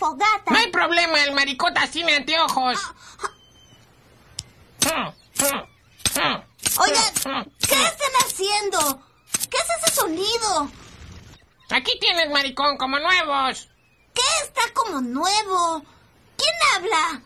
No hay problema, el maricota sin anteojos. Oigan, ¿qué están haciendo? ¿Qué es ese sonido? Aquí tienes, maricón, como nuevos. ¿Qué está como nuevo? ¿Quién habla?